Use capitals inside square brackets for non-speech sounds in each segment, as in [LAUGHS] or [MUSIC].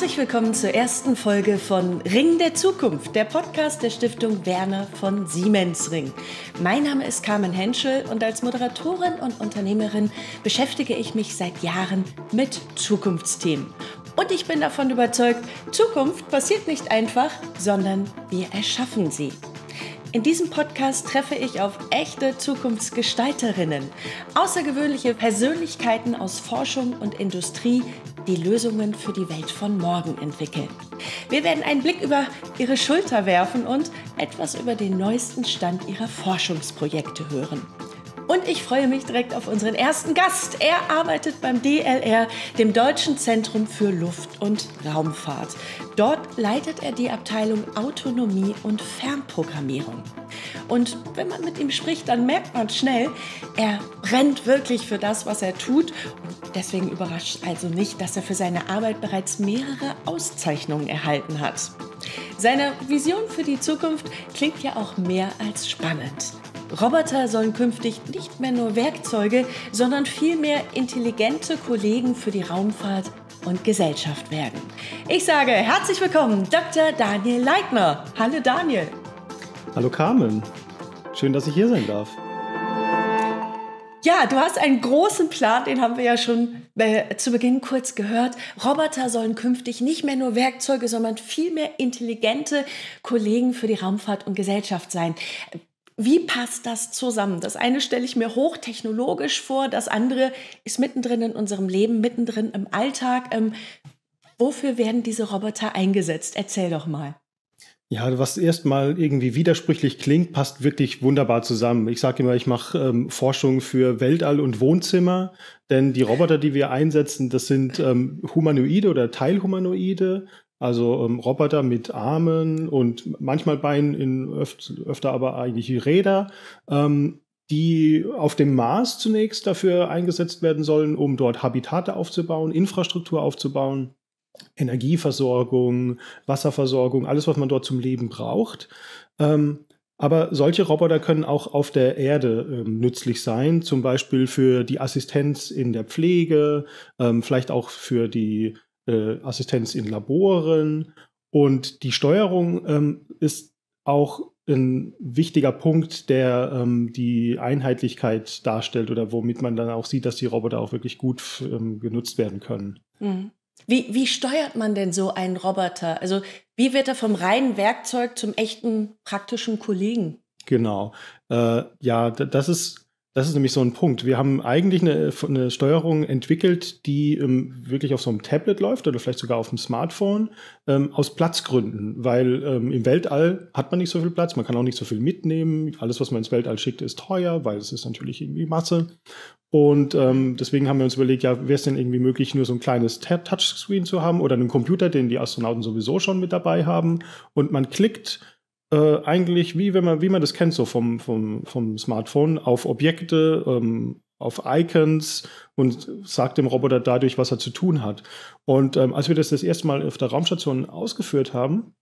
Herzlich willkommen zur ersten Folge von Ring der Zukunft, der Podcast der Stiftung Werner von Siemens Ring. Mein Name ist Carmen Henschel und als Moderatorin und Unternehmerin beschäftige ich mich seit Jahren mit Zukunftsthemen. Und ich bin davon überzeugt, Zukunft passiert nicht einfach, sondern wir erschaffen sie. In diesem Podcast treffe ich auf echte Zukunftsgestalterinnen, außergewöhnliche Persönlichkeiten aus Forschung und Industrie, die Lösungen für die Welt von morgen entwickeln. Wir werden einen Blick über ihre Schulter werfen und etwas über den neuesten Stand ihrer Forschungsprojekte hören. Und ich freue mich direkt auf unseren ersten Gast. Er arbeitet beim DLR, dem Deutschen Zentrum für Luft- und Raumfahrt. Dort leitet er die Abteilung Autonomie und Fernprogrammierung. Und wenn man mit ihm spricht, dann merkt man schnell, er brennt wirklich für das, was er tut. Und deswegen überrascht also nicht, dass er für seine Arbeit bereits mehrere Auszeichnungen erhalten hat. Seine Vision für die Zukunft klingt ja auch mehr als spannend. Roboter sollen künftig nicht mehr nur Werkzeuge, sondern vielmehr intelligente Kollegen für die Raumfahrt und Gesellschaft werden. Ich sage herzlich willkommen, Dr. Daniel Leitner. Hallo Daniel. Hallo Carmen. Schön, dass ich hier sein darf. Ja, du hast einen großen Plan, den haben wir ja schon äh, zu Beginn kurz gehört. Roboter sollen künftig nicht mehr nur Werkzeuge, sondern vielmehr intelligente Kollegen für die Raumfahrt und Gesellschaft sein wie passt das zusammen? Das eine stelle ich mir hochtechnologisch vor, das andere ist mittendrin in unserem Leben, mittendrin im Alltag. Ähm, wofür werden diese Roboter eingesetzt? Erzähl doch mal. Ja, was erstmal irgendwie widersprüchlich klingt, passt wirklich wunderbar zusammen. Ich sage immer, ich mache ähm, Forschung für Weltall und Wohnzimmer, denn die Roboter, die wir einsetzen, das sind ähm, Humanoide oder Teilhumanoide, also ähm, Roboter mit Armen und manchmal Beinen, in öfter, öfter aber eigentlich Räder, ähm, die auf dem Mars zunächst dafür eingesetzt werden sollen, um dort Habitate aufzubauen, Infrastruktur aufzubauen, Energieversorgung, Wasserversorgung, alles, was man dort zum Leben braucht. Ähm, aber solche Roboter können auch auf der Erde ähm, nützlich sein, zum Beispiel für die Assistenz in der Pflege, ähm, vielleicht auch für die äh, Assistenz in Laboren und die Steuerung ähm, ist auch ein wichtiger Punkt, der ähm, die Einheitlichkeit darstellt oder womit man dann auch sieht, dass die Roboter auch wirklich gut ähm, genutzt werden können. Mhm. Wie, wie steuert man denn so einen Roboter? Also wie wird er vom reinen Werkzeug zum echten praktischen Kollegen? Genau. Äh, ja, das ist das ist nämlich so ein Punkt. Wir haben eigentlich eine, eine Steuerung entwickelt, die ähm, wirklich auf so einem Tablet läuft oder vielleicht sogar auf dem Smartphone ähm, aus Platzgründen, weil ähm, im Weltall hat man nicht so viel Platz, man kann auch nicht so viel mitnehmen. Alles, was man ins Weltall schickt, ist teuer, weil es ist natürlich irgendwie Masse. Und ähm, deswegen haben wir uns überlegt, ja, wäre es denn irgendwie möglich, nur so ein kleines Touchscreen zu haben oder einen Computer, den die Astronauten sowieso schon mit dabei haben und man klickt äh, eigentlich, wie, wenn man, wie man das kennt, so vom, vom, vom Smartphone, auf Objekte, ähm, auf Icons und sagt dem Roboter dadurch, was er zu tun hat. Und ähm, als wir das das erste Mal auf der Raumstation ausgeführt haben,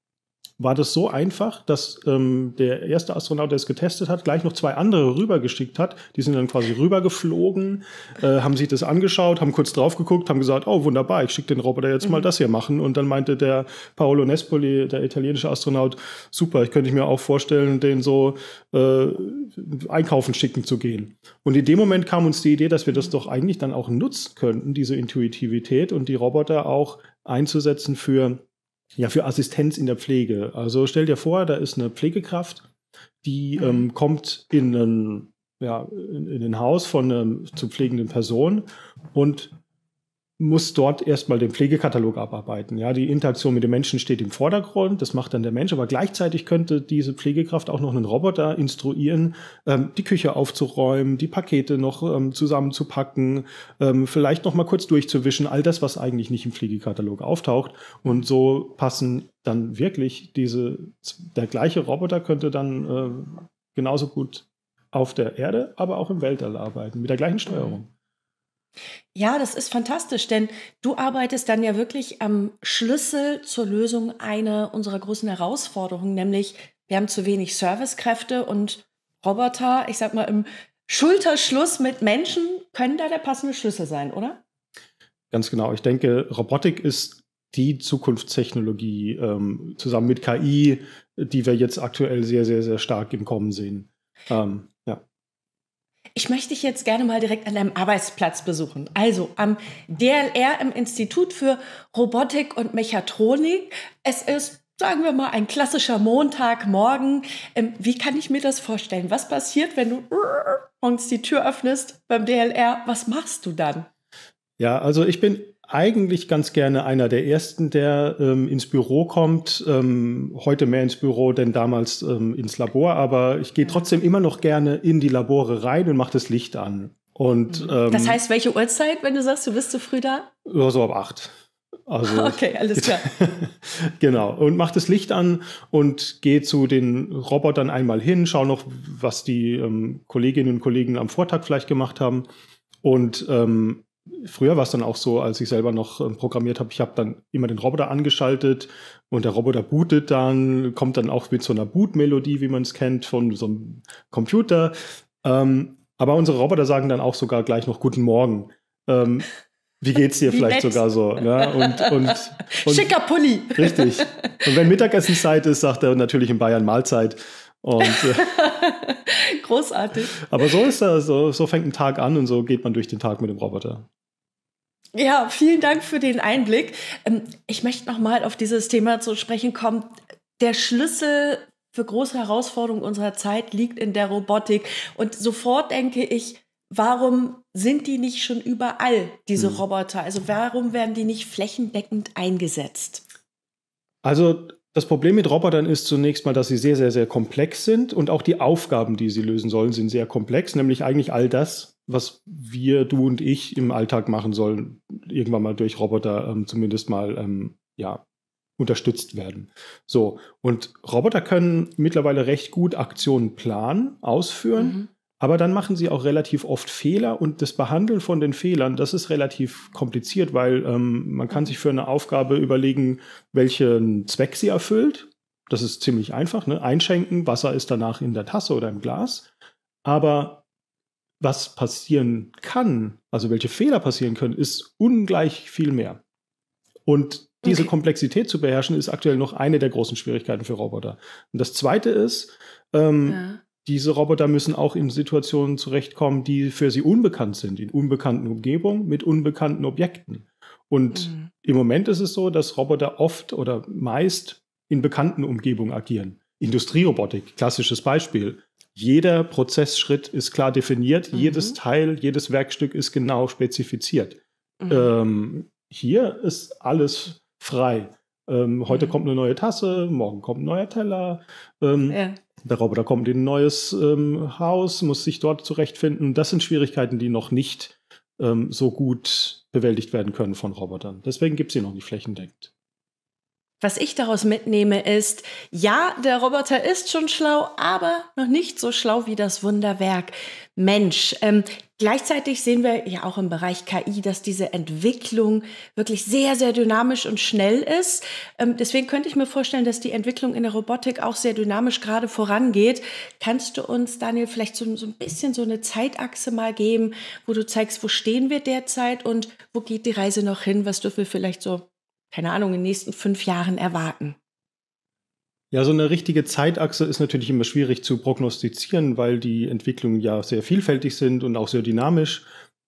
war das so einfach, dass ähm, der erste Astronaut, der es getestet hat, gleich noch zwei andere rübergeschickt hat. Die sind dann quasi rübergeflogen, äh, haben sich das angeschaut, haben kurz drauf geguckt, haben gesagt, oh wunderbar, ich schicke den Roboter jetzt mhm. mal das hier machen. Und dann meinte der Paolo Nespoli, der italienische Astronaut, super, ich könnte mir auch vorstellen, den so äh, einkaufen schicken zu gehen. Und in dem Moment kam uns die Idee, dass wir das doch eigentlich dann auch nutzen könnten, diese Intuitivität und die Roboter auch einzusetzen für ja, für Assistenz in der Pflege. Also stell dir vor, da ist eine Pflegekraft, die mhm. ähm, kommt in ein, ja, in, in ein Haus von einer ähm, zu pflegenden Person und muss dort erstmal den Pflegekatalog abarbeiten. Ja, die Interaktion mit dem Menschen steht im Vordergrund, das macht dann der Mensch, aber gleichzeitig könnte diese Pflegekraft auch noch einen Roboter instruieren, ähm, die Küche aufzuräumen, die Pakete noch ähm, zusammenzupacken, ähm, vielleicht noch mal kurz durchzuwischen, all das, was eigentlich nicht im Pflegekatalog auftaucht. Und so passen dann wirklich diese, der gleiche Roboter könnte dann äh, genauso gut auf der Erde, aber auch im Weltall arbeiten, mit der gleichen Steuerung. Ja, das ist fantastisch, denn du arbeitest dann ja wirklich am Schlüssel zur Lösung einer unserer großen Herausforderungen, nämlich wir haben zu wenig Servicekräfte und Roboter, ich sag mal, im Schulterschluss mit Menschen können da der passende Schlüssel sein, oder? Ganz genau. Ich denke, Robotik ist die Zukunftstechnologie ähm, zusammen mit KI, die wir jetzt aktuell sehr, sehr, sehr stark im Kommen sehen. Ähm, ich möchte dich jetzt gerne mal direkt an deinem Arbeitsplatz besuchen. Also am DLR im Institut für Robotik und Mechatronik. Es ist, sagen wir mal, ein klassischer Montagmorgen. Ähm, wie kann ich mir das vorstellen? Was passiert, wenn du morgens die Tür öffnest beim DLR? Was machst du dann? Ja, also ich bin eigentlich ganz gerne einer der ersten, der ähm, ins Büro kommt. Ähm, heute mehr ins Büro, denn damals ähm, ins Labor. Aber ich gehe trotzdem immer noch gerne in die Labore rein und mache das Licht an. Und, mhm. ähm, das heißt, welche Uhrzeit, wenn du sagst, du bist so früh da? Ja, So ab acht. Also, [LAUGHS] okay, alles klar. [LAUGHS] genau. Und mache das Licht an und gehe zu den Robotern einmal hin, schau noch, was die ähm, Kolleginnen und Kollegen am Vortag vielleicht gemacht haben. Und ähm, früher war es dann auch so, als ich selber noch ähm, programmiert habe, ich habe dann immer den Roboter angeschaltet und der Roboter bootet dann, kommt dann auch mit so einer Boot-Melodie, wie man es kennt, von so einem Computer. Ähm, aber unsere Roboter sagen dann auch sogar gleich noch Guten Morgen. Ähm, wie geht's dir vielleicht nett. sogar so? Ne? Und, und, und, Schicker Pulli. Richtig. Und wenn Mittagessenszeit ist, sagt er natürlich in Bayern Mahlzeit. Und, äh [LAUGHS] Großartig. Aber so ist das, so, so fängt ein Tag an und so geht man durch den Tag mit dem Roboter. Ja, vielen Dank für den Einblick. Ähm, ich möchte nochmal auf dieses Thema zu sprechen kommen. Der Schlüssel für große Herausforderungen unserer Zeit liegt in der Robotik. Und sofort denke ich, warum sind die nicht schon überall, diese hm. Roboter? Also warum werden die nicht flächendeckend eingesetzt? Also das Problem mit Robotern ist zunächst mal, dass sie sehr, sehr, sehr komplex sind und auch die Aufgaben, die sie lösen sollen, sind sehr komplex, nämlich eigentlich all das, was wir, du und ich, im Alltag machen sollen, irgendwann mal durch Roboter ähm, zumindest mal ähm, ja, unterstützt werden. So, und Roboter können mittlerweile recht gut Aktionen planen, ausführen, mhm. aber dann machen sie auch relativ oft Fehler und das Behandeln von den Fehlern, das ist relativ kompliziert, weil ähm, man kann mhm. sich für eine Aufgabe überlegen, welchen Zweck sie erfüllt. Das ist ziemlich einfach, ne? Einschenken, Wasser ist danach in der Tasse oder im Glas. Aber was passieren kann, also welche Fehler passieren können, ist ungleich viel mehr. Und diese okay. Komplexität zu beherrschen, ist aktuell noch eine der großen Schwierigkeiten für Roboter. Und das Zweite ist, ähm, ja. diese Roboter müssen auch in Situationen zurechtkommen, die für sie unbekannt sind, in unbekannten Umgebungen mit unbekannten Objekten. Und mhm. im Moment ist es so, dass Roboter oft oder meist in bekannten Umgebungen agieren. Industrierobotik, klassisches Beispiel jeder Prozessschritt ist klar definiert, mhm. jedes Teil, jedes Werkstück ist genau spezifiziert. Mhm. Ähm, hier ist alles frei. Ähm, heute mhm. kommt eine neue Tasse, morgen kommt ein neuer Teller. Ähm, ja. Der Roboter kommt in ein neues ähm, Haus, muss sich dort zurechtfinden. Das sind Schwierigkeiten, die noch nicht ähm, so gut bewältigt werden können von Robotern. Deswegen gibt es sie noch nicht flächendeckend. Was ich daraus mitnehme ist, ja, der Roboter ist schon schlau, aber noch nicht so schlau wie das Wunderwerk Mensch. Ähm, gleichzeitig sehen wir ja auch im Bereich KI, dass diese Entwicklung wirklich sehr, sehr dynamisch und schnell ist. Ähm, deswegen könnte ich mir vorstellen, dass die Entwicklung in der Robotik auch sehr dynamisch gerade vorangeht. Kannst du uns, Daniel, vielleicht so, so ein bisschen so eine Zeitachse mal geben, wo du zeigst, wo stehen wir derzeit und wo geht die Reise noch hin? Was dürfen wir vielleicht so keine Ahnung, in den nächsten fünf Jahren erwarten? Ja, so eine richtige Zeitachse ist natürlich immer schwierig zu prognostizieren, weil die Entwicklungen ja sehr vielfältig sind und auch sehr dynamisch.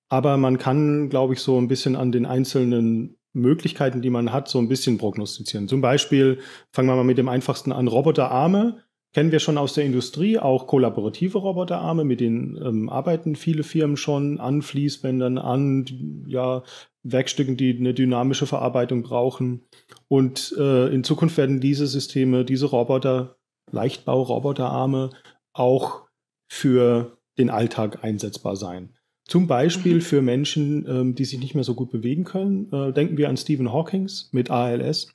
Aber man kann, glaube ich, so ein bisschen an den einzelnen Möglichkeiten, die man hat, so ein bisschen prognostizieren. Zum Beispiel fangen wir mal mit dem einfachsten an, Roboterarme kennen wir schon aus der Industrie, auch kollaborative Roboterarme, mit denen ähm, arbeiten viele Firmen schon an Fließbändern, an ja, Werkstücken, die eine dynamische Verarbeitung brauchen. Und äh, in Zukunft werden diese Systeme, diese Roboter, Leichtbau-Roboterarme auch für den Alltag einsetzbar sein. Zum Beispiel mhm. für Menschen, ähm, die sich nicht mehr so gut bewegen können. Äh, denken wir an Stephen Hawking mit ALS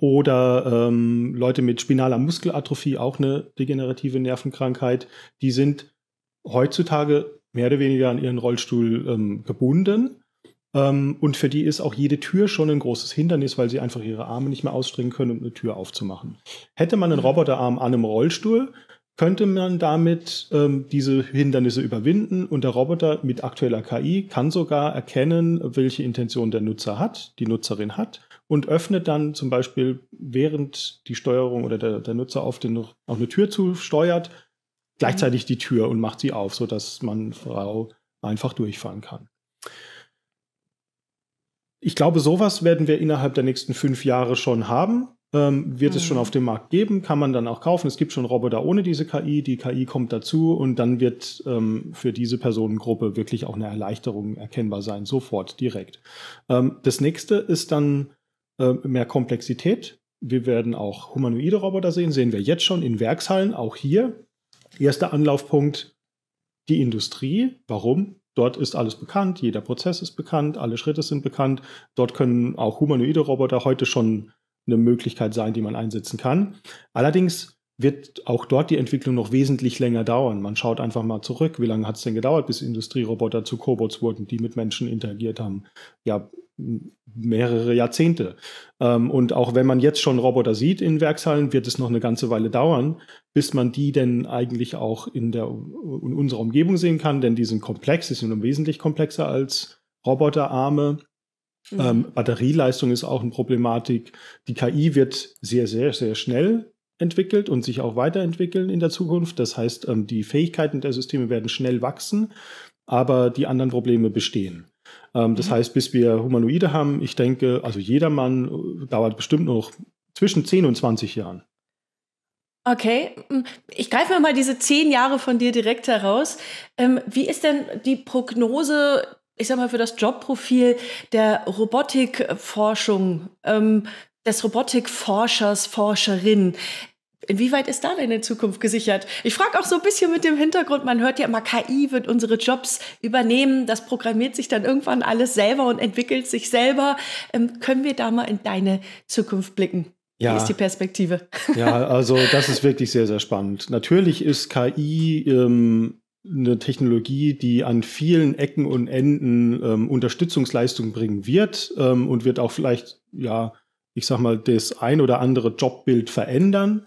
oder ähm, Leute mit spinaler Muskelatrophie, auch eine degenerative Nervenkrankheit, die sind heutzutage mehr oder weniger an ihren Rollstuhl ähm, gebunden. Ähm, und für die ist auch jede Tür schon ein großes Hindernis, weil sie einfach ihre Arme nicht mehr ausstrecken können, um eine Tür aufzumachen. Hätte man einen mhm. Roboterarm an einem Rollstuhl, könnte man damit ähm, diese Hindernisse überwinden und der Roboter mit aktueller KI kann sogar erkennen, welche Intention der Nutzer hat, die Nutzerin hat und öffnet dann zum Beispiel, während die Steuerung oder der, der Nutzer auf, den, auf eine Tür zusteuert, gleichzeitig mhm. die Tür und macht sie auf, sodass man Frau einfach durchfahren kann. Ich glaube, sowas werden wir innerhalb der nächsten fünf Jahre schon haben. Ähm, wird mhm. es schon mhm. auf dem Markt geben, kann man dann auch kaufen. Es gibt schon Roboter ohne diese KI, die KI kommt dazu und dann wird ähm, für diese Personengruppe wirklich auch eine Erleichterung erkennbar sein, sofort, direkt. Ähm, das nächste ist dann ähm, mehr Komplexität. Wir werden auch humanoide Roboter sehen, sehen wir jetzt schon in Werkshallen, auch hier. Erster Anlaufpunkt, die Industrie. Warum? Dort ist alles bekannt, jeder Prozess ist bekannt, alle Schritte sind bekannt. Dort können auch humanoide Roboter heute schon eine Möglichkeit sein, die man einsetzen kann. Allerdings wird auch dort die Entwicklung noch wesentlich länger dauern. Man schaut einfach mal zurück, wie lange hat es denn gedauert, bis Industrieroboter zu Cobots wurden, die mit Menschen interagiert haben? Ja, mehrere Jahrzehnte. Ähm, und auch wenn man jetzt schon Roboter sieht in Werkshallen, wird es noch eine ganze Weile dauern, bis man die denn eigentlich auch in, der, in unserer Umgebung sehen kann, denn die sind komplex, die sind wesentlich komplexer als Roboterarme. Mhm. Ähm, Batterieleistung ist auch eine Problematik. Die KI wird sehr, sehr, sehr schnell entwickelt und sich auch weiterentwickeln in der Zukunft. Das heißt, ähm, die Fähigkeiten der Systeme werden schnell wachsen, aber die anderen Probleme bestehen. Ähm, das mhm. heißt, bis wir Humanoide haben, ich denke, also jedermann äh, dauert bestimmt noch zwischen 10 und 20 Jahren. Okay, hm, ich greife mir mal diese zehn Jahre von dir direkt heraus. Ähm, wie ist denn die Prognose, ich sag mal, für das Jobprofil der Robotikforschung? des Robotikforschers, Forscherin. Inwieweit ist da deine Zukunft gesichert? Ich frage auch so ein bisschen mit dem Hintergrund, man hört ja immer, KI wird unsere Jobs übernehmen, das programmiert sich dann irgendwann alles selber und entwickelt sich selber. Ähm, können wir da mal in deine Zukunft blicken? Ja. Wie ist die Perspektive? [LAUGHS] Ja, also das ist wirklich sehr, sehr spannend. Natürlich ist KI ähm, eine Technologie, die an vielen Ecken und Enden ähm, Unterstützungsleistung bringen wird ähm, und wird auch vielleicht, ja, ich sag mal, das ein oder andere Jobbild verändern.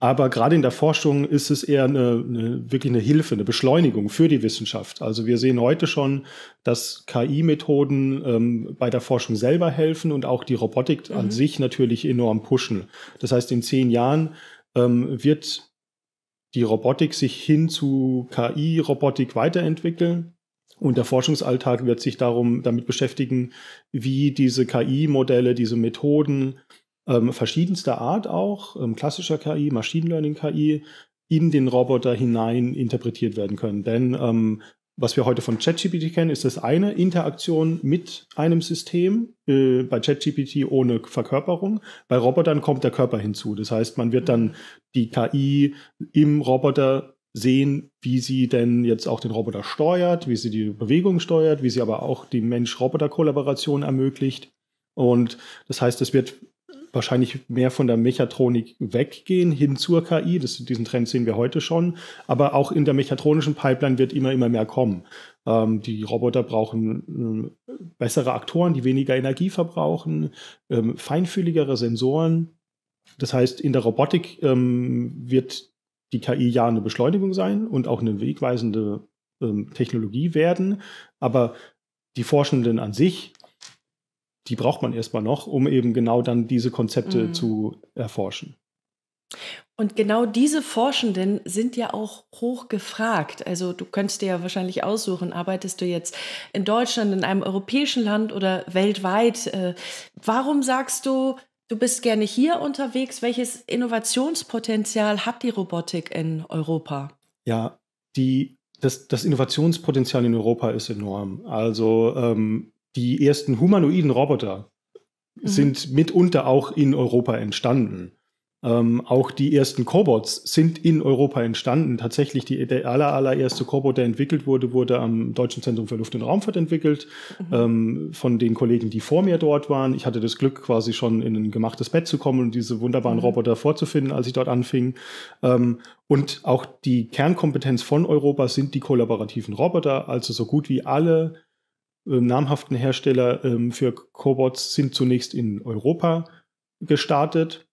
Aber gerade in der Forschung ist es eher eine, eine, wirklich eine Hilfe, eine Beschleunigung für die Wissenschaft. Also wir sehen heute schon, dass KI-Methoden ähm, bei der Forschung selber helfen und auch die Robotik mhm. an sich natürlich enorm pushen. Das heißt, in zehn Jahren ähm, wird die Robotik sich hin zu KI-Robotik weiterentwickeln. Und der Forschungsalltag wird sich darum damit beschäftigen, wie diese KI-Modelle, diese Methoden ähm, verschiedenster Art auch, ähm, klassischer KI, Machine Learning KI, in den Roboter hinein interpretiert werden können. Denn ähm, was wir heute von ChatGPT kennen, ist das eine Interaktion mit einem System, äh, bei ChatGPT ohne Verkörperung. Bei Robotern kommt der Körper hinzu. Das heißt, man wird dann die KI im Roboter sehen, wie sie denn jetzt auch den Roboter steuert, wie sie die Bewegung steuert, wie sie aber auch die Mensch-Roboter-Kollaboration ermöglicht. Und das heißt, es wird wahrscheinlich mehr von der Mechatronik weggehen hin zur KI. Das, diesen Trend sehen wir heute schon. Aber auch in der mechatronischen Pipeline wird immer, immer mehr kommen. Ähm, die Roboter brauchen äh, bessere Aktoren, die weniger Energie verbrauchen, ähm, feinfühligere Sensoren. Das heißt, in der Robotik ähm, wird die KI ja eine Beschleunigung sein und auch eine wegweisende ähm, Technologie werden, aber die Forschenden an sich, die braucht man erstmal noch, um eben genau dann diese Konzepte mhm. zu erforschen. Und genau diese Forschenden sind ja auch hoch gefragt. Also du könntest dir ja wahrscheinlich aussuchen, arbeitest du jetzt in Deutschland, in einem europäischen Land oder weltweit. Äh, warum sagst du, Du bist gerne hier unterwegs. Welches Innovationspotenzial hat die Robotik in Europa? Ja, die, das, das Innovationspotenzial in Europa ist enorm. Also ähm, die ersten humanoiden Roboter mhm. sind mitunter auch in Europa entstanden. Ähm, auch die ersten Cobots sind in Europa entstanden. Tatsächlich die, der aller, allererste Cobot, der entwickelt wurde, wurde am Deutschen Zentrum für Luft- und Raumfahrt entwickelt, mhm. ähm, von den Kollegen, die vor mir dort waren. Ich hatte das Glück, quasi schon in ein gemachtes Bett zu kommen und diese wunderbaren mhm. Roboter vorzufinden, als ich dort anfing. Ähm, und auch die Kernkompetenz von Europa sind die kollaborativen Roboter, also so gut wie alle äh, namhaften Hersteller äh, für Cobots sind zunächst in Europa gestartet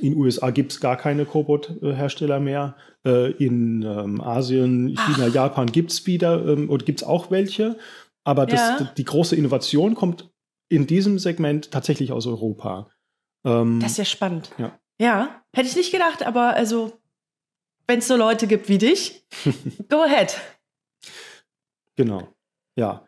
in den USA gibt es gar keine Cobot-Hersteller mehr. Äh, in ähm, Asien, China, Ach. Japan gibt es wieder ähm, oder gibt es auch welche. Aber das, ja. die große Innovation kommt in diesem Segment tatsächlich aus Europa. Ähm, das ist ja spannend. Ja. ja. hätte ich nicht gedacht, aber also, wenn es so Leute gibt wie dich, [LAUGHS] go ahead. Genau. Ja.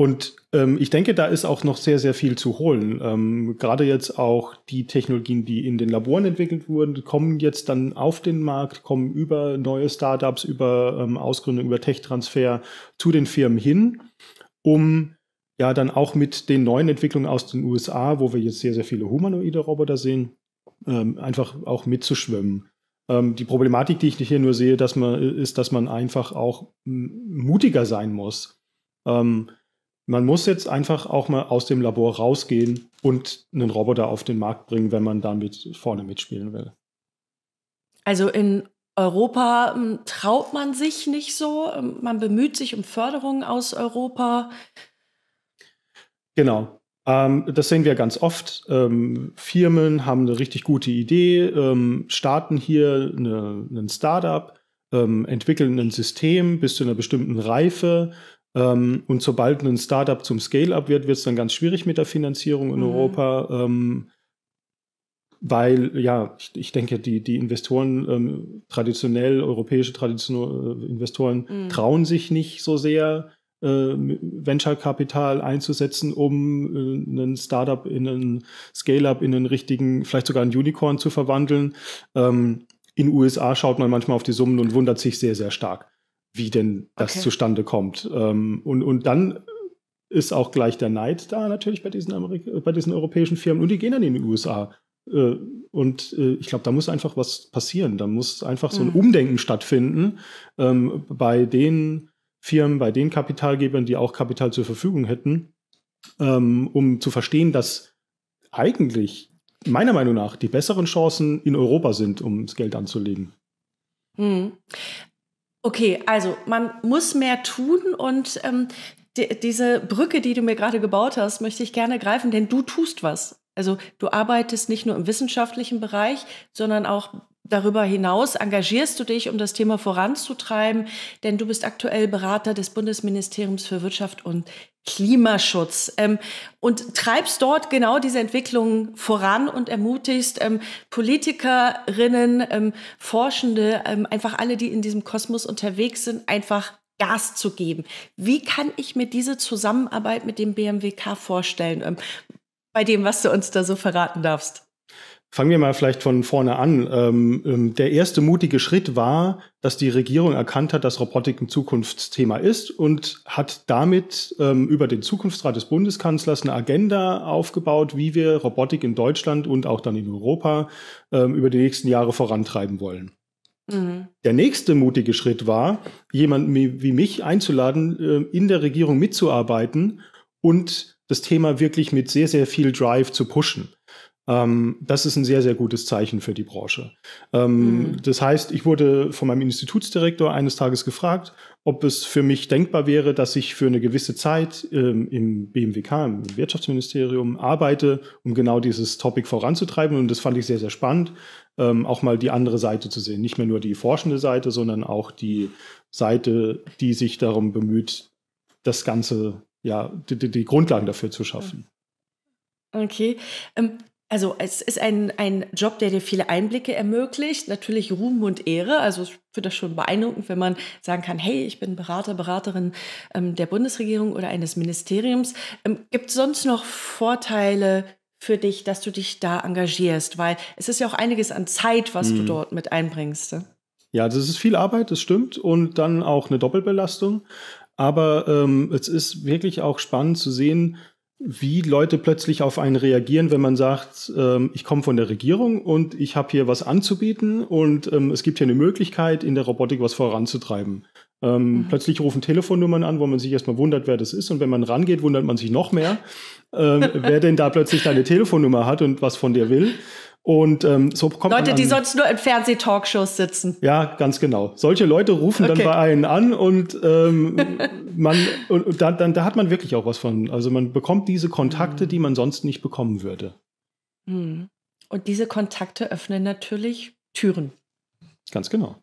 Und ähm, ich denke, da ist auch noch sehr, sehr viel zu holen. Ähm, gerade jetzt auch die Technologien, die in den Laboren entwickelt wurden, kommen jetzt dann auf den Markt, kommen über neue Startups, über ähm, Ausgründung, über Tech-Transfer zu den Firmen hin, um ja dann auch mit den neuen Entwicklungen aus den USA, wo wir jetzt sehr, sehr viele humanoide Roboter sehen, ähm, einfach auch mitzuschwimmen ähm, die Problematik, die ich hier nur sehe, dass man, äh, ist, dass man einfach auch mutiger sein muss. Ähm, man muss jetzt einfach auch mal aus dem Labor rausgehen und einen Roboter auf den Markt bringen, wenn man damit vorne mitspielen will. Also in Europa hm, traut man sich nicht so, ähm, man bemüht sich um Förderung aus Europa. Genau. Ähm, das sehen wir ganz oft. Ähm, Firmen haben eine richtig gute Idee, ähm, starten hier eine, einen Startup, ähm, entwickeln ein System bis zu einer bestimmten Reife, ähm, und sobald ein Startup zum Scale-up wird, wird es dann ganz schwierig mit der Finanzierung in mhm. Europa. Ähm, weil, ja, ich, ich, denke, die, die Investoren, ähm, traditionell, europäische Tradition, äh, Investoren, mhm. trauen sich nicht so sehr, äh, Venture-Kapital einzusetzen, um äh, einen Startup in einen Scale-up, in einen richtigen, vielleicht sogar einen Unicorn zu verwandeln. Ähm, in den USA schaut man manchmal auf die Summen und wundert sich sehr, sehr stark wie denn das okay. zustande kommt. Ähm, und, und dann ist auch gleich der Neid da natürlich bei diesen, Amerik äh, bei diesen europäischen Firmen und die gehen dann in die USA. Äh, und äh, ich glaube, da muss einfach was passieren. Da muss einfach so ein mhm. Umdenken stattfinden ähm, bei den Firmen, bei den Kapitalgebern, die auch Kapital zur Verfügung hätten, ähm, um zu verstehen, dass eigentlich meiner Meinung nach die besseren Chancen in Europa sind, um das Geld anzulegen. Hm. Okay, also man muss mehr tun und ähm, die, diese Brücke, die du mir gerade gebaut hast, möchte ich gerne greifen, denn du tust was. Also du arbeitest nicht nur im wissenschaftlichen Bereich, sondern auch darüber hinaus engagierst du dich, um das Thema voranzutreiben, denn du bist aktuell Berater des Bundesministeriums für Wirtschaft und Klimaschutz ähm, und treibst dort genau diese Entwicklung voran und ermutigst ähm, Politikerinnen, ähm, Forschende, ähm, einfach alle, die in diesem Kosmos unterwegs sind, einfach Gas zu geben. Wie kann ich mir diese Zusammenarbeit mit dem BMWK vorstellen, ähm, bei dem, was du uns da so verraten darfst? Fangen wir mal vielleicht von vorne an. Ähm, ähm, der erste mutige Schritt war, dass die Regierung erkannt hat, dass Robotik ein Zukunftsthema ist und hat damit ähm, über den Zukunftsrat des Bundeskanzlers eine Agenda aufgebaut, wie wir Robotik in Deutschland und auch dann in Europa über die nächsten Jahre vorantreiben wollen. Mhm. Der nächste mutige Schritt war, jemanden wie mich einzuladen, in der Regierung mitzuarbeiten und das Thema wirklich mit sehr, sehr viel Drive zu pushen. Ähm, das ist ein sehr, sehr gutes Zeichen für die Branche. Ähm, mhm. Das heißt, ich wurde von meinem Institutsdirektor eines Tages gefragt, ob es für mich denkbar wäre, dass ich für eine gewisse Zeit ähm, im BMWK, im Wirtschaftsministerium, arbeite, um genau dieses Topic voranzutreiben. Und das fand ich sehr, sehr spannend, ähm, auch mal die andere Seite zu sehen. Nicht mehr nur die forschende Seite, sondern auch die Seite, die sich darum bemüht, das Ganze, ja, die, die Grundlagen dafür zu schaffen. Okay. Ähm, also es ist ein, ein Job, der dir viele Einblicke ermöglicht, natürlich Ruhm und Ehre. Also ich finde das schon beeindruckend, wenn man sagen kann, hey, ich bin Berater, Beraterin ähm, der Bundesregierung oder eines Ministeriums. Ähm, Gibt es sonst noch Vorteile für dich, dass du dich da engagierst? Weil es ist ja auch einiges an Zeit, was mhm. du dort mit einbringst. Ne? Ja, das ist viel Arbeit, das stimmt. Und dann auch eine Doppelbelastung. Aber ähm, es ist wirklich auch spannend zu sehen, wie Leute plötzlich auf einen reagieren, wenn man sagt, ähm, ich komme von der Regierung und ich habe hier was anzubieten und ähm, es gibt hier eine Möglichkeit, in der Robotik was voranzutreiben. Ähm, mhm. Plötzlich rufen Telefonnummern an, wo man sich erstmal wundert, wer das ist. Und wenn man rangeht, wundert man sich noch mehr, ähm, [LAUGHS] wer denn da plötzlich deine Telefonnummer hat und was von dir will. Und ähm, so kommt Leute, an, die sonst nur in Fernseh-Talkshows sitzen. Ja, ganz genau. Solche Leute rufen okay. dann bei einem an und ähm, man und, und da, dann, da hat man wirklich auch was von. Also man bekommt diese Kontakte, mhm. die man sonst nicht bekommen würde. Mhm. Und diese Kontakte öffnen natürlich Türen. Ganz genau.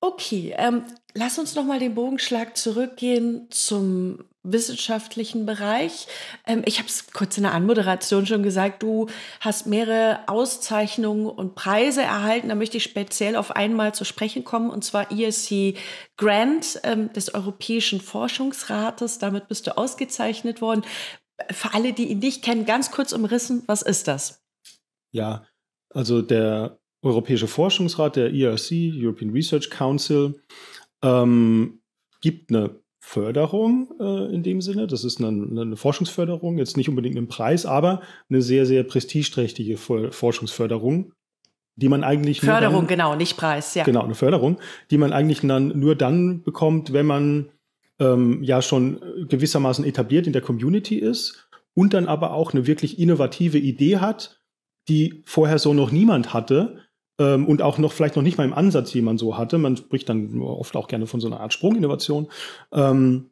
Okay, ähm, lass uns noch mal den Bogenschlag zurückgehen zum wissenschaftlichen Bereich. Ähm, ich habe es kurz in der Anmoderation schon gesagt, du hast mehrere Auszeichnungen und Preise erhalten. Da möchte ich speziell auf einmal zu sprechen kommen, und zwar ESC Grant ähm, des Europäischen Forschungsrates. Damit bist du ausgezeichnet worden. Für alle, die ihn nicht kennen, ganz kurz umrissen, was ist das? Ja, also der Europäische Forschungsrat, der ERC, European Research Council, ähm, gibt eine Förderung äh, in dem Sinne. Das ist eine, eine, Forschungsförderung, jetzt nicht unbedingt einen Preis, aber eine sehr, sehr prestigeträchtige Forschungsförderung, die man eigentlich. Förderung, dann, genau, nicht Preis, ja. Genau, eine Förderung, die man eigentlich dann nur dann bekommt, wenn man ähm, ja schon gewissermaßen etabliert in der Community ist und dann aber auch eine wirklich innovative Idee hat, die vorher so noch niemand hatte ähm, und auch noch vielleicht noch nicht mal im Ansatz jemand so hatte. Man spricht dann oft auch gerne von so einer Art Sprunginnovation. Ähm,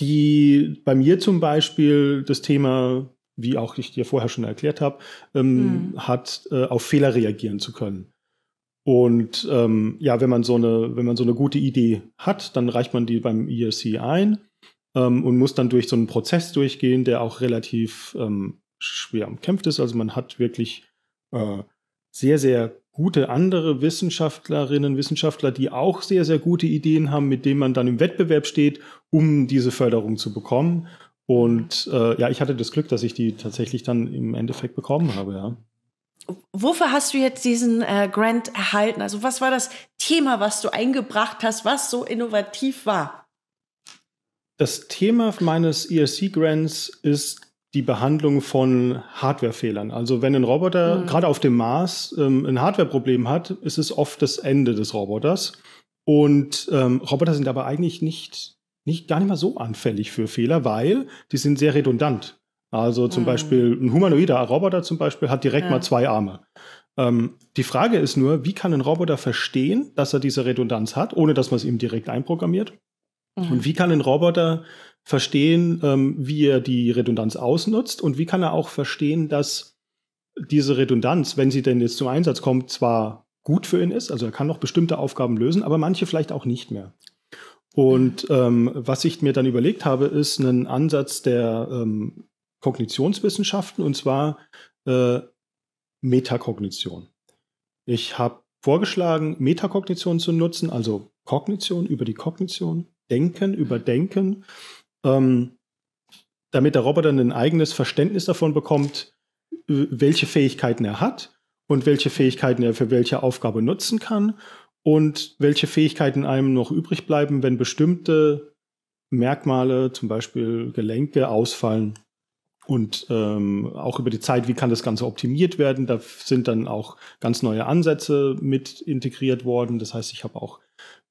die bei mir zum Beispiel das Thema, wie auch ich dir vorher schon erklärt habe, ähm, mhm. hat, äh, auf Fehler reagieren zu können. Und ähm, ja, wenn man so eine, wenn man so eine gute Idee hat, dann reicht man die beim ERC ein ähm, und muss dann durch so einen Prozess durchgehen, der auch relativ ähm, schwer umkämpft ist. Also man hat wirklich äh, sehr, sehr gute andere Wissenschaftlerinnen, Wissenschaftler, die auch sehr, sehr gute Ideen haben, mit denen man dann im Wettbewerb steht, um diese Förderung zu bekommen. Und äh, ja, ich hatte das Glück, dass ich die tatsächlich dann im Endeffekt bekommen habe, ja. Wofür hast du jetzt diesen äh, Grant erhalten? Also was war das Thema, was du eingebracht hast, was so innovativ war? Das Thema meines ESC-Grants ist die Behandlung von Hardwarefehlern. Also wenn ein Roboter mhm. gerade auf dem Mars ähm, ein Hardwareproblem hat, ist es oft das Ende des Roboters. Und ähm, Roboter sind aber eigentlich nicht, nicht gar nicht mal so anfällig für Fehler, weil die sind sehr redundant. Also zum mhm. Beispiel ein humanoider Roboter zum Beispiel hat direkt ja. mal zwei Arme. Ähm, die Frage ist nur, wie kann ein Roboter verstehen, dass er diese Redundanz hat, ohne dass man es ihm direkt einprogrammiert? Mhm. Und wie kann ein Roboter verstehen, ähm, wie er die Redundanz ausnutzt und wie kann er auch verstehen, dass diese Redundanz, wenn sie denn jetzt zum Einsatz kommt, zwar gut für ihn ist, also er kann noch bestimmte Aufgaben lösen, aber manche vielleicht auch nicht mehr. Und ähm, was ich mir dann überlegt habe, ist einen Ansatz der ähm, Kognitionswissenschaften und zwar äh, Metakognition. Ich habe vorgeschlagen, Metakognition zu nutzen, also Kognition über die Kognition, Denken über Denken ähm, damit der Roboter ein eigenes Verständnis davon bekommt, welche Fähigkeiten er hat und welche Fähigkeiten er für welche Aufgabe nutzen kann und welche Fähigkeiten einem noch übrig bleiben, wenn bestimmte Merkmale, zum Beispiel Gelenke, ausfallen. Und ähm, auch über die Zeit, wie kann das Ganze optimiert werden? Da sind dann auch ganz neue Ansätze mit integriert worden. Das heißt, ich habe auch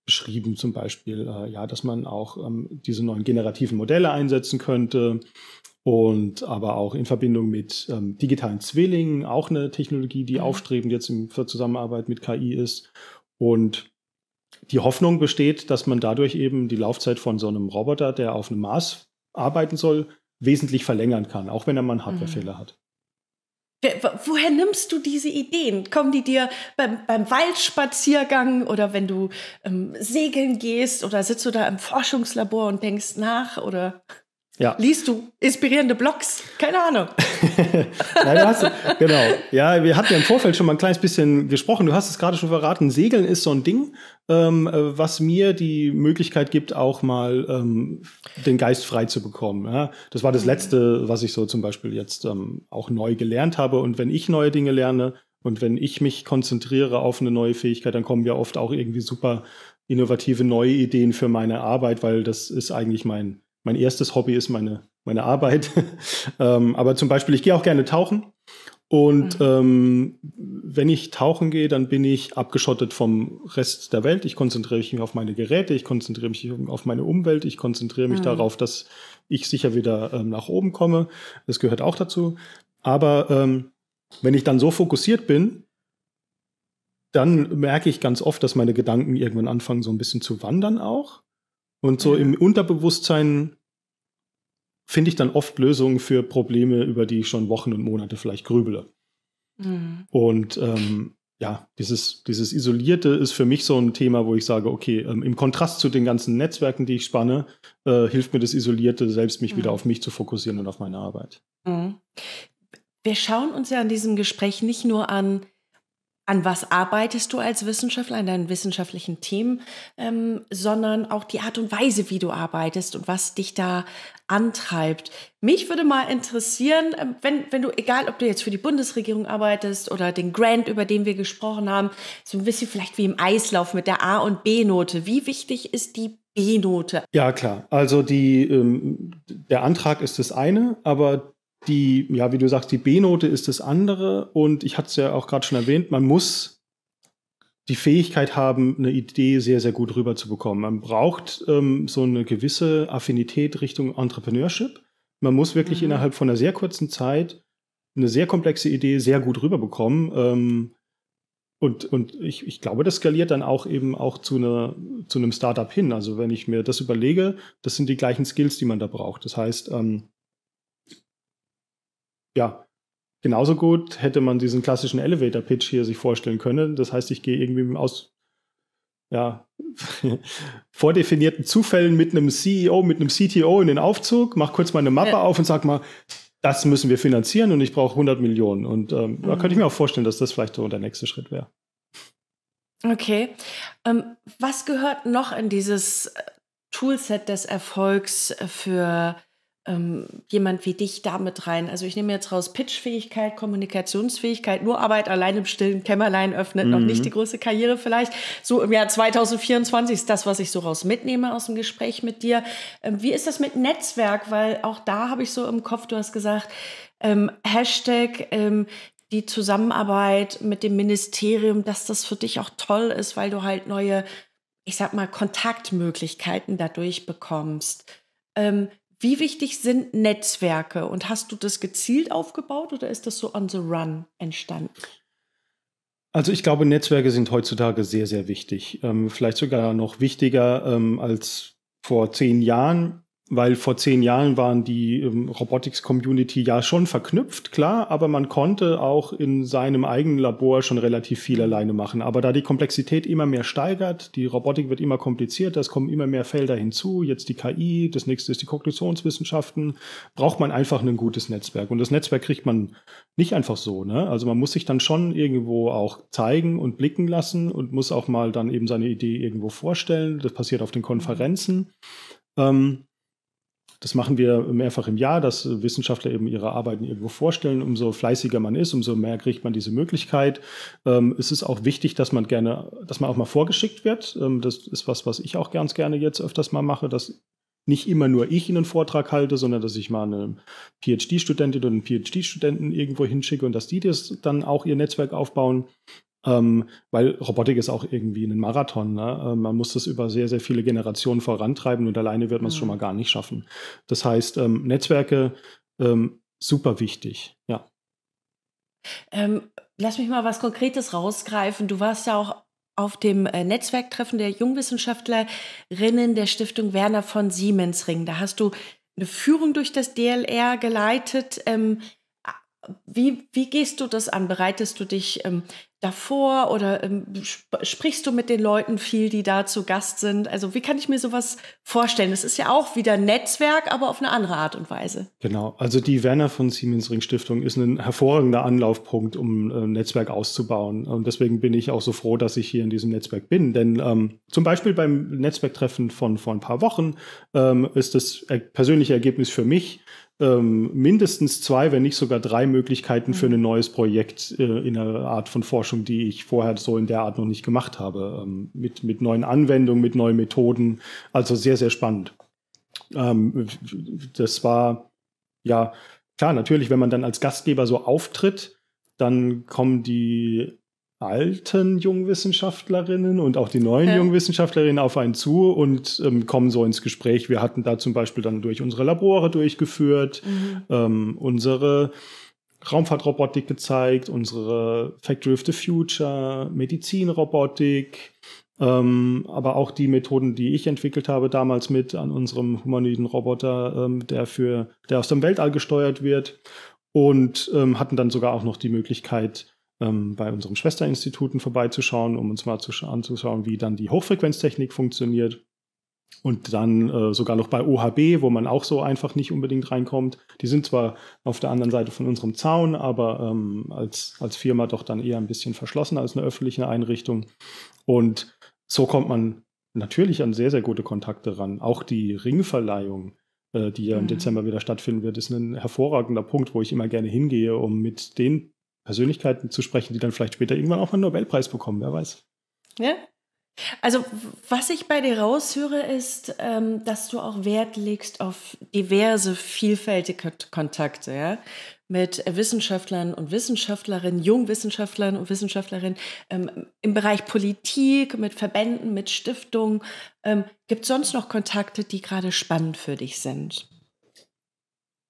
beschrieben, zum Beispiel, äh, ja, dass man auch ähm, diese neuen generativen Modelle einsetzen könnte und aber auch in Verbindung mit ähm, digitalen Zwillingen, auch eine Technologie, die mhm. aufstrebend jetzt in Zusammenarbeit mit KI ist. Und die Hoffnung besteht, dass man dadurch eben die Laufzeit von so einem Roboter, der auf einem Mars arbeiten soll, wesentlich verlängern kann, auch wenn er mal einen mhm. Hardwarefehler mhm. hat. Woher nimmst du diese Ideen? Kommen die dir beim, beim Waldspaziergang oder wenn du ähm, segeln gehst oder sitzt du da im Forschungslabor und denkst nach oder? Ja. Liest du inspirierende Blogs? Keine Ahnung. [LAUGHS] Nein, hast genau. Ja, wir hatten ja im Vorfeld schon mal ein kleines bisschen gesprochen. Du hast es gerade schon verraten. Segeln ist so ein Ding, ähm, äh, was mir die Möglichkeit gibt, auch mal ähm, den Geist frei zu bekommen. Ja, das war das mhm. Letzte, was ich so zum Beispiel jetzt ähm, auch neu gelernt habe. Und wenn ich neue Dinge lerne und wenn ich mich konzentriere auf eine neue Fähigkeit, dann kommen ja oft auch irgendwie super innovative neue Ideen für meine Arbeit, weil das ist eigentlich mein mein erstes Hobby ist meine, meine Arbeit. [LAUGHS] ähm, aber zum Beispiel, ich gehe auch gerne tauchen. Und mhm. ähm, wenn ich tauchen gehe, dann bin ich abgeschottet vom Rest der Welt. Ich konzentriere mich auf meine Geräte, ich konzentriere mich auf meine Umwelt, ich konzentriere mich mhm. darauf, dass ich sicher wieder ähm, nach oben komme. Das gehört auch dazu. Aber ähm, wenn ich dann so fokussiert bin, dann merke ich ganz oft, dass meine Gedanken irgendwann anfangen, so ein bisschen zu wandern auch. Und so mhm. im Unterbewusstsein finde ich dann oft Lösungen für Probleme, über die ich schon Wochen und Monate vielleicht grübele. Mhm. Und ähm, ja, dieses, dieses Isolierte ist für mich so ein Thema, wo ich sage, okay, ähm, im Kontrast zu den ganzen Netzwerken, die ich spanne, äh, hilft mir das Isolierte selbst, mich mhm. wieder auf mich zu fokussieren und auf meine Arbeit. Mhm. Wir schauen uns ja in diesem Gespräch nicht nur an, an was arbeitest du als Wissenschaftler, an deinen wissenschaftlichen Themen, ähm, sondern auch die Art und Weise, wie du arbeitest und was dich da antreibt. Mich würde mal interessieren, ähm, wenn, wenn du, egal ob du jetzt für die Bundesregierung arbeitest oder den Grant, über den wir gesprochen haben, so ein bisschen vielleicht wie im Eislauf mit der A- und B-Note. Wie wichtig ist die B-Note? Ja, klar. Also die, ähm, der Antrag ist das eine, aber die, ja, wie du sagst, die B-Note ist das andere. Und ich hatte es ja auch gerade schon erwähnt, man muss die Fähigkeit haben, eine Idee sehr, sehr gut rüberzubekommen. Man braucht ähm, so eine gewisse Affinität Richtung Entrepreneurship. Man muss wirklich mhm. innerhalb von einer sehr kurzen Zeit eine sehr komplexe Idee sehr gut rüberbekommen. Ähm, und, und ich, ich glaube, das skaliert dann auch eben auch zu, einer, zu einem Startup hin. Also wenn ich mir das überlege, das sind die gleichen Skills, die man da braucht. Das heißt, ähm, ja, genauso gut hätte man diesen klassischen Elevator-Pitch hier sich vorstellen können. Das heißt, ich gehe irgendwie aus ja, [LAUGHS] vordefinierten Zufällen mit einem CEO, mit einem CTO in den Aufzug, mache kurz meine Mappe ja. auf und sage mal, das müssen wir finanzieren und ich brauche 100 Millionen. Und ähm, mhm. da könnte ich mhm. mir auch vorstellen, dass das vielleicht so der nächste Schritt wäre. Okay. Ähm, was gehört noch in dieses äh, Toolset des Erfolgs für ähm, jemand wie dich damit rein? Also ich nehme jetzt raus Pitchfähigkeit, Kommunikationsfähigkeit, nur Arbeit allein im stillen Kämmerlein öffnet mhm. noch nicht die große Karriere vielleicht. So im Jahr 2024 ist das, was ich so raus mitnehme aus dem Gespräch mit dir. Ähm, wie ist das mit Netzwerk? Weil auch da habe ich so im Kopf, du hast gesagt, ähm, Hashtag ähm, die Zusammenarbeit mit dem Ministerium, dass das für dich auch toll ist, weil du halt neue, ich sag mal, Kontaktmöglichkeiten dadurch bekommst. Ähm, wie wichtig sind Netzwerke und hast du das gezielt aufgebaut oder ist das so on the run entstanden? Also ich glaube, Netzwerke sind heutzutage sehr, sehr wichtig. Ähm, vielleicht sogar noch wichtiger ähm, als vor zehn Jahren weil vor zehn Jahren waren die ähm, Robotics-Community ja schon verknüpft, klar, aber man konnte auch in seinem eigenen Labor schon relativ viel alleine machen. Aber da die Komplexität immer mehr steigert, die Robotik wird immer komplizierter, es kommen immer mehr Felder hinzu, jetzt die KI, das nächste ist die Kognitionswissenschaften, braucht man einfach ein gutes Netzwerk. Und das Netzwerk kriegt man nicht einfach so, ne? Also man muss sich dann schon irgendwo auch zeigen und blicken lassen und muss auch mal dann eben seine Idee irgendwo vorstellen. Das passiert auf den Konferenzen. Ähm, das machen wir mehrfach im Jahr, dass Wissenschaftler eben ihre Arbeiten irgendwo vorstellen. Umso fleißiger man ist, umso mehr kriegt man diese Möglichkeit. Ähm, es ist auch wichtig, dass man gerne, dass man auch mal vorgeschickt wird. Ähm, das ist was, was ich auch ganz gerne jetzt öfters mal mache, dass nicht immer nur ich einen Vortrag halte, sondern dass ich mal eine PhD-Studentin oder einen PhD-Studenten irgendwo hinschicke und dass die das dann auch ihr Netzwerk aufbauen. Ähm, weil Robotik ist auch irgendwie ein Marathon. Ne? Ähm, man muss das über sehr, sehr viele Generationen vorantreiben und alleine wird man es mhm. schon mal gar nicht schaffen. Das heißt, ähm, Netzwerke ähm, super wichtig, ja. Ähm, lass mich mal was Konkretes rausgreifen. Du warst ja auch auf dem äh, Netzwerktreffen der Jungwissenschaftlerinnen der Stiftung Werner von Siemensring. Da hast du eine Führung durch das DLR geleitet. Ähm, wie, wie gehst du das an? Bereitest du dich ähm, davor oder ähm, sp sprichst du mit den Leuten viel, die da zu Gast sind? Also wie kann ich mir sowas vorstellen? Es ist ja auch wieder Netzwerk, aber auf eine andere Art und Weise. Genau, also die Werner von Siemens Ring Stiftung ist ein hervorragender Anlaufpunkt, um äh, Netzwerk auszubauen. Und deswegen bin ich auch so froh, dass ich hier in diesem Netzwerk bin. Denn ähm, zum Beispiel beim Netzwerktreffen von vor ein paar Wochen ähm, ist das persönliche Ergebnis für mich, ähm, mindestens zwei, wenn nicht sogar drei Möglichkeiten für mhm. ein neues Projekt äh, in einer Art von Forschung, die ich vorher so in der Art noch nicht gemacht habe. Ähm, mit, mit neuen Anwendungen, mit neuen Methoden. Also sehr, sehr spannend. Ähm, das war, ja, klar, natürlich, wenn man dann als Gastgeber so auftritt, dann kommen die alten Jungwissenschaftlerinnen und auch die neuen ja. Jungwissenschaftlerinnen auf einen zu und ähm, kommen so ins Gespräch. Wir hatten da zum Beispiel dann durch unsere Labore durchgeführt, mhm. ähm, unsere Raumfahrtrobotik gezeigt, unsere Factory of the Future, Medizinrobotik, ähm, aber auch die Methoden, die ich entwickelt habe damals mit an unserem humanoiden Roboter, ähm, der für der aus dem Weltall gesteuert wird und ähm, hatten dann sogar auch noch die Möglichkeit ähm, bei unseren Schwesterinstituten vorbeizuschauen, um uns mal anzuschauen, wie dann die Hochfrequenztechnik funktioniert. Und dann äh, sogar noch bei OHB, wo man auch so einfach nicht unbedingt reinkommt. Die sind zwar auf der anderen Seite von unserem Zaun, aber ähm, als, als Firma doch dann eher ein bisschen verschlossen als eine öffentliche Einrichtung. Und so kommt man natürlich an sehr, sehr gute Kontakte ran. Auch die Ringverleihung, äh, die ja im mhm. Dezember wieder stattfinden wird, ist ein hervorragender Punkt, wo ich immer gerne hingehe, um mit den Persönlichkeiten zu sprechen, die dann vielleicht später irgendwann auch einen Nobelpreis bekommen, wer weiß. Ja. Also was ich bei dir raushöre, ist, ähm, dass du auch Wert legst auf diverse, vielfältige Kontakte, ja? mit Wissenschaftlern und Wissenschaftlerinnen, Jungwissenschaftlern und Wissenschaftlerinnen ähm, im Bereich Politik, mit Verbänden, mit Stiftungen. Ähm, Gibt es sonst noch Kontakte, die gerade spannend für dich sind?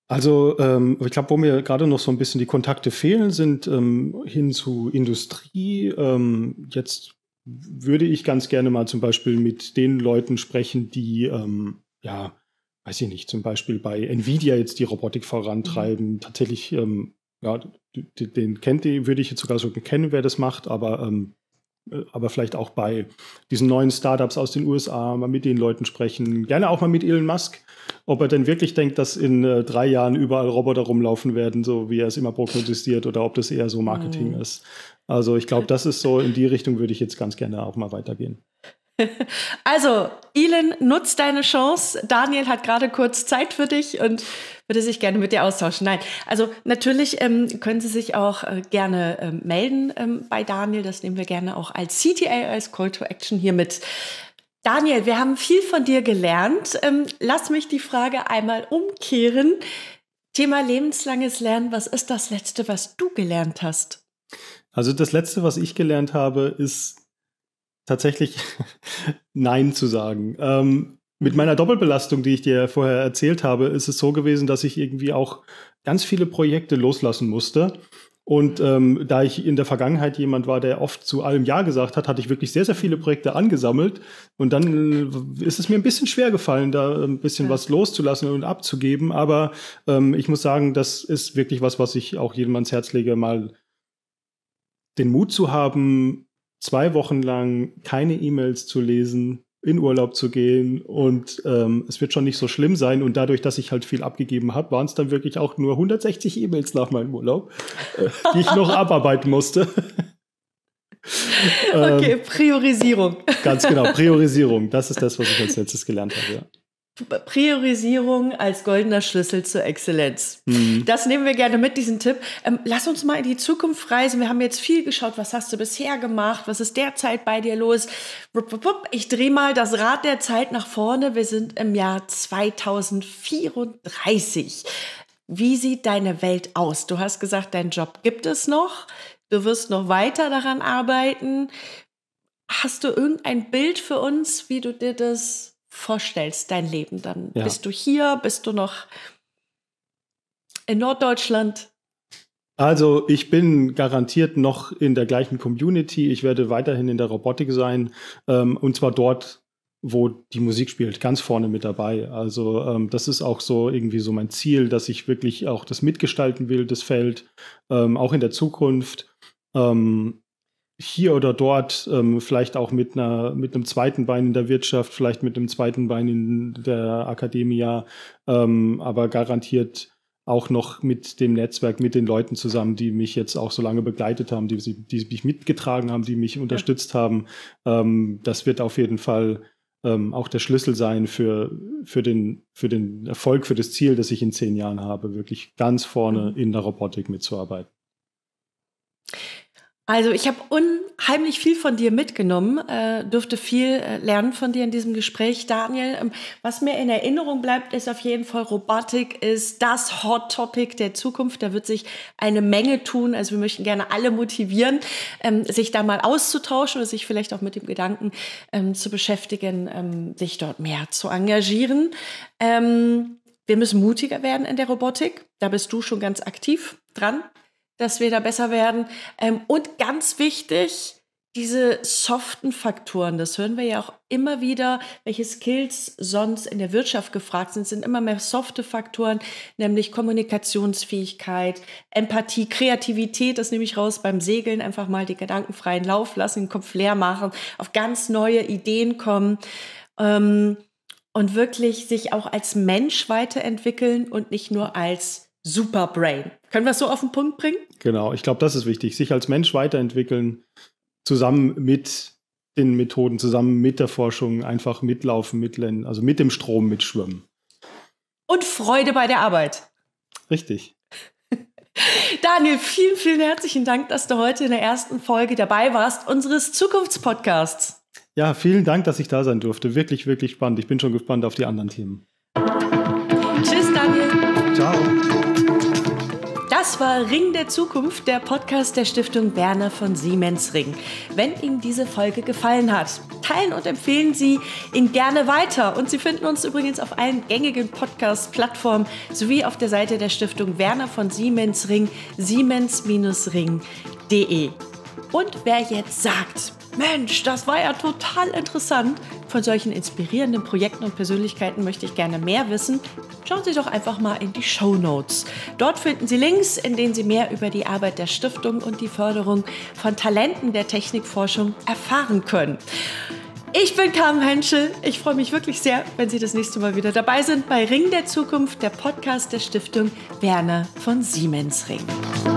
Also ähm, ich glaube, wo mir gerade noch so ein bisschen die Kontakte fehlen, sind ähm, hin zu Industrie. Ähm, jetzt würde ich ganz gerne mal zum Beispiel mit den Leuten sprechen, die ähm, ja, weiß ich nicht, zum Beispiel bei Nvidia jetzt die Robotik vorantreiben. Mhm. Tatsächlich, ähm, ja, den kennt ihr, würde ich jetzt sogar so kennen, wer das macht, aber ähm, aber vielleicht auch bei diesen neuen Startups aus den USA, mal mit den Leuten sprechen, gerne auch mal mit Elon Musk, ob er denn wirklich denkt, dass in äh, drei Jahren überall Roboter rumlaufen werden, so wie er es immer prognostiziert, oder ob das eher so Marketing mhm. ist. Also ich glaube, das ist so, in die Richtung würde ich jetzt ganz gerne auch mal weitergehen. [LAUGHS] Also, Elin, nutz deine Chance. Daniel hat gerade kurz Zeit für dich und würde sich gerne mit dir austauschen. Nein, also natürlich ähm, können Sie sich auch äh, gerne ähm, melden ähm, bei Daniel. Das nehmen wir gerne auch als CTA, als Call to Action hier mit. Daniel, wir haben viel von dir gelernt. Ähm, lass mich die Frage einmal umkehren. Thema lebenslanges Lernen. Was ist das Letzte, was du gelernt hast? Also das Letzte, was ich gelernt habe, ist tatsächlich [LAUGHS] Nein zu sagen. Ähm, mit meiner Doppelbelastung, die ich dir vorher erzählt habe, ist es so gewesen, dass ich irgendwie auch ganz viele Projekte loslassen musste. Und mhm. ähm, da ich in der Vergangenheit jemand war, der oft zu allem Ja gesagt hat, hatte ich wirklich sehr, sehr viele Projekte angesammelt. Und dann äh, ist es mir ein bisschen schwer gefallen, da ein bisschen ja. was loszulassen und abzugeben. Aber ähm, ich muss sagen, das ist wirklich was, was ich auch jedem ans Herz lege, mal den Mut zu haben, zwei Wochen lang keine E-Mails zu lesen, in Urlaub zu gehen und ähm, es wird schon nicht so schlimm sein. Und dadurch, dass ich halt viel abgegeben habe, waren es dann wirklich auch nur 160 E-Mails nach meinem Urlaub, äh, [LAUGHS] die ich noch abarbeiten musste. okay, ähm, Priorisierung. Ganz genau, Priorisierung. Das ist das, was ich als letztes gelernt habe. Ja. Priorisierung als goldener Schlüssel zur Exzellenz. Mhm. Das nehmen wir gerne mit, diesen Tipp. Ähm, lass uns mal in die Zukunft reisen. Wir haben jetzt viel geschaut. Was hast du bisher gemacht? Was ist derzeit bei dir los? Ich drehe mal das Rad der Zeit nach vorne. Wir sind im Jahr 2034. Wie sieht deine Welt aus? Du hast gesagt, dein Job gibt es noch. Du wirst noch weiter daran arbeiten. Hast du irgendein Bild für uns, wie du dir das vorstellst, dein Leben. Dann ja. bist du hier, bist du noch in Norddeutschland. Also ich bin garantiert noch in der gleichen Community. Ich werde weiterhin in der Robotik sein ähm, und zwar dort, wo die Musik spielt, ganz vorne mit dabei. Also ähm, das ist auch so irgendwie so mein Ziel, dass ich wirklich auch das mitgestalten will, das Feld, ähm, auch in der Zukunft. Ähm, hier oder dort, ähm, vielleicht auch mit einer, mit einem zweiten Bein in der Wirtschaft, vielleicht mit einem zweiten Bein in der Akademie, ähm, aber garantiert auch noch mit dem Netzwerk, mit den Leuten zusammen, die mich jetzt auch so lange begleitet haben, die, die mich mitgetragen haben, die mich unterstützt ja. haben. Ähm, das wird auf jeden Fall ähm, auch der Schlüssel sein für, für, den, für den Erfolg, für das Ziel, das ich in zehn Jahren habe, wirklich ganz vorne mhm. in der Robotik mitzuarbeiten. Also ich habe unheimlich viel von dir mitgenommen, äh, durfte viel äh, lernen von dir in diesem Gespräch, Daniel. Ähm, was mir in Erinnerung bleibt, ist auf jeden Fall, Robotik ist das Hot Topic der Zukunft. Da wird sich eine Menge tun. Also wir möchten gerne alle motivieren, ähm, sich da mal auszutauschen oder sich vielleicht auch mit dem Gedanken ähm, zu beschäftigen, ähm, sich dort mehr zu engagieren. Ähm, wir müssen mutiger werden in der Robotik. Da bist du schon ganz aktiv dran dass wir da besser werden. Ähm, und ganz wichtig, diese soften Faktoren, das hören wir ja auch immer wieder, welche Skills sonst in der Wirtschaft gefragt sind, sind immer mehr softe Faktoren, nämlich Kommunikationsfähigkeit, Empathie, Kreativität, das nehme ich raus beim Segeln, einfach mal die Gedanken freien Lauf lassen, den Kopf leer machen, auf ganz neue Ideen kommen. Ähm, und wirklich sich auch als Mensch weiterentwickeln und nicht nur als super Brain. Können wir es so auf den Punkt bringen? Genau, ich glaube, das ist wichtig. Sich als Mensch weiterentwickeln, zusammen mit den Methoden, zusammen mit der Forschung, einfach mitlaufen, mitlennen, also mit dem Strom mitschwimmen. Und Freude bei der Arbeit. Richtig. [LAUGHS] Daniel, vielen, vielen herzlichen Dank, dass du heute in der ersten Folge dabei warst, unseres Zukunftspodcasts. Ja, vielen Dank, dass ich da sein durfte. Wirklich, wirklich spannend. Ich bin schon gespannt auf die anderen Themen. Tschüss, Daniel. Ciao. Das war Ring der Zukunft, der Podcast der Stiftung Werner von Siemens Ring. Wenn Ihnen diese Folge gefallen hat, teilen und empfehlen Sie ihn gerne weiter. Und Sie finden uns übrigens auf allen gängigen Podcast-Plattformen sowie auf der Seite der Stiftung Werner von Siemens Ring, siemens-ring.de. Und wer jetzt sagt, Mensch, das war ja total interessant. Von solchen inspirierenden Projekten und Persönlichkeiten möchte ich gerne mehr wissen. Schauen Sie doch einfach mal in die Show Notes. Dort finden Sie Links, in denen Sie mehr über die Arbeit der Stiftung und die Förderung von Talenten der Technikforschung erfahren können. Ich bin Carmen Henschel. Ich freue mich wirklich sehr, wenn Sie das nächste Mal wieder dabei sind bei Ring der Zukunft, der Podcast der Stiftung Werner von Siemens Ring.